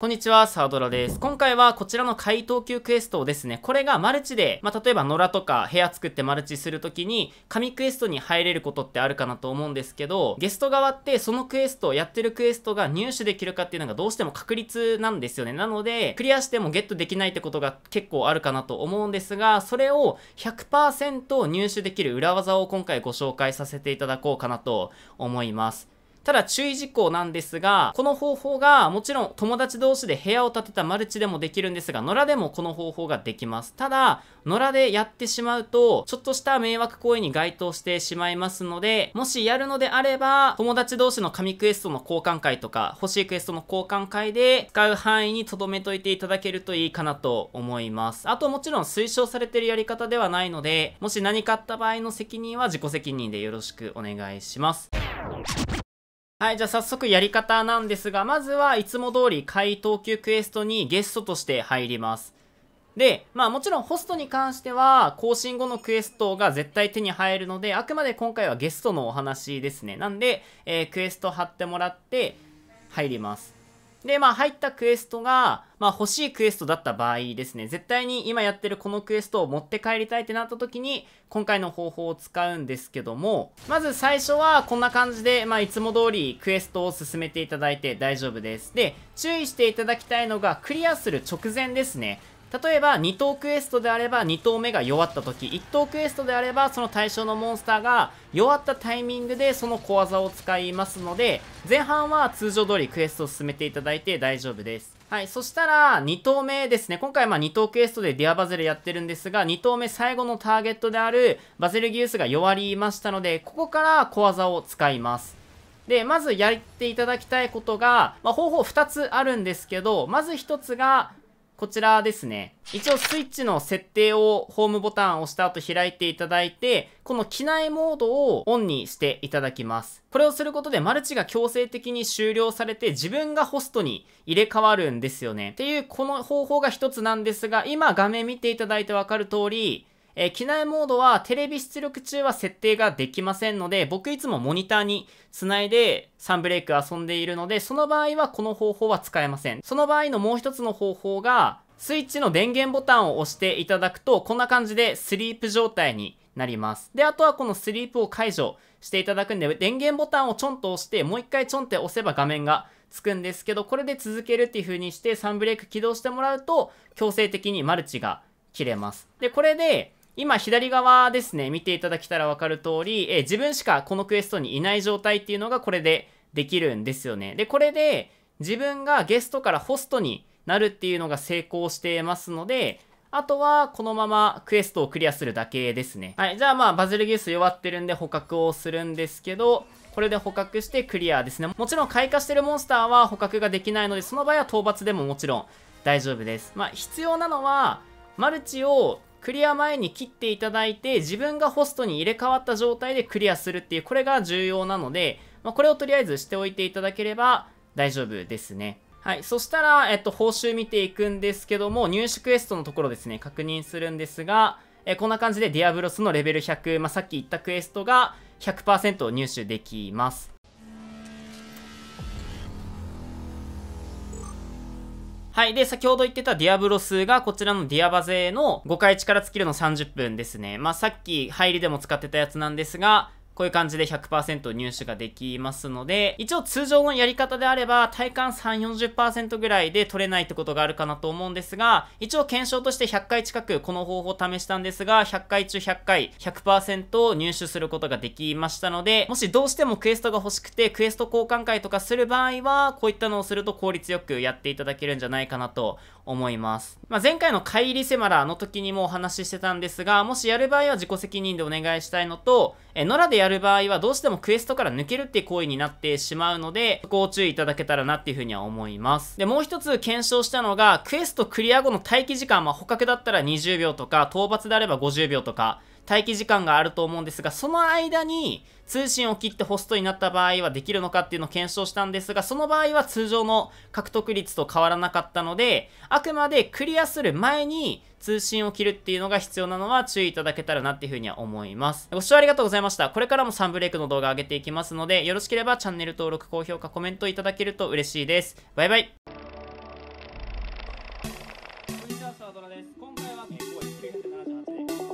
こんにちは、サードラです。今回はこちらの回答級クエストをですね、これがマルチで、まあ、例えば野良とか部屋作ってマルチするときに、神クエストに入れることってあるかなと思うんですけど、ゲスト側ってそのクエスト、やってるクエストが入手できるかっていうのがどうしても確率なんですよね。なので、クリアしてもゲットできないってことが結構あるかなと思うんですが、それを100%入手できる裏技を今回ご紹介させていただこうかなと思います。ただ注意事項なんですが、この方法がもちろん友達同士で部屋を建てたマルチでもできるんですが、野良でもこの方法ができます。ただ、野良でやってしまうと、ちょっとした迷惑行為に該当してしまいますので、もしやるのであれば、友達同士の神クエストの交換会とか、欲しいクエストの交換会で使う範囲に留めといていただけるといいかなと思います。あともちろん推奨されてるやり方ではないので、もし何かあった場合の責任は自己責任でよろしくお願いします。はい、じゃあ早速やり方なんですが、まずはいつも通り回答級クエストにゲストとして入ります。で、まあもちろんホストに関しては更新後のクエストが絶対手に入るので、あくまで今回はゲストのお話ですね。なんで、えー、クエスト貼ってもらって入ります。で、まあ入ったクエストが、まあ欲しいクエストだった場合ですね、絶対に今やってるこのクエストを持って帰りたいってなった時に、今回の方法を使うんですけども、まず最初はこんな感じで、まあいつも通りクエストを進めていただいて大丈夫です。で、注意していただきたいのが、クリアする直前ですね。例えば2等クエストであれば2等目が弱った時1等クエストであればその対象のモンスターが弱ったタイミングでその小技を使いますので前半は通常通りクエストを進めていただいて大丈夫ですはい。そしたら、2投目ですね。今回、ま2投クエストでディアバゼルやってるんですが、2投目最後のターゲットであるバゼルギウスが弱りましたので、ここから小技を使います。で、まずやっていただきたいことが、まあ、方法2つあるんですけど、まず1つが、こちらですね。一応スイッチの設定をホームボタンを押した後開いていただいて、この機内モードをオンにしていただきます。これをすることでマルチが強制的に終了されて自分がホストに入れ替わるんですよね。っていうこの方法が一つなんですが、今画面見ていただいてわかる通り、え機内モードはテレビ出力中は設定ができませんので、僕いつもモニターにつないでサンブレイク遊んでいるので、その場合はこの方法は使えません。その場合のもう一つの方法が、スイッチの電源ボタンを押していただくと、こんな感じでスリープ状態になります。で、あとはこのスリープを解除していただくんで、電源ボタンをちょんと押して、もう一回ちょんって押せば画面がつくんですけど、これで続けるっていう風にして、サンブレイク起動してもらうと、強制的にマルチが切れます。で、これで、今左側ですね、見ていただけたらわかる通り、えー、自分しかこのクエストにいない状態っていうのがこれでできるんですよね。で、これで自分がゲストからホストになるっていうのが成功してますので、あとは、このままクエストをクリアするだけですね。はい。じゃあまあ、バズルギウス弱ってるんで捕獲をするんですけど、これで捕獲してクリアですね。もちろん開花してるモンスターは捕獲ができないので、その場合は討伐でももちろん大丈夫です。まあ、必要なのは、マルチをクリア前に切っていただいて、自分がホストに入れ替わった状態でクリアするっていう、これが重要なので、まあ、これをとりあえずしておいていただければ大丈夫ですね。はい。そしたら、えっと、報酬見ていくんですけども、入手クエストのところですね、確認するんですが、えこんな感じでディアブロスのレベル100、まあ、さっき言ったクエストが100%入手できます。はい。で、先ほど言ってたディアブロスがこちらのディアバゼの5回力尽きるの30分ですね。まあ、さっき入りでも使ってたやつなんですが、こういう感じで100%入手ができますので、一応通常のやり方であれば、体感3、40%ぐらいで取れないってことがあるかなと思うんですが、一応検証として100回近くこの方法を試したんですが、100回中100回100%入手することができましたので、もしどうしてもクエストが欲しくて、クエスト交換会とかする場合は、こういったのをすると効率よくやっていただけるんじゃないかなと思います。まあ、前回の帰りセマラーの時にもお話ししてたんですが、もしやる場合は自己責任でお願いしたいのと、え、野良でやるやる場合はどうしてもクエストから抜けるって行為になってしまうので、そこを注意いただけたらなっていうふうには思います。で、もう一つ検証したのが、クエストクリア後の待機時間、まあ、捕獲だったら20秒とか、討伐であれば50秒とか、待機時間があると思うんですが、その間に通信を切ってホストになった場合はできるのかっていうのを検証したんですが、その場合は通常の獲得率と変わらなかったので、あくまでクリアする前に通信を切るっていうのが必要なのは注意いただけたらなっていうふうには思います。ご視聴ありがとうございました。これからもサンブレイクの動画上げていきますので、よろしければチャンネル登録、高評価、コメントいただけると嬉しいです。バイバイこんにちは、サードラです。今回は健康1 9 7 8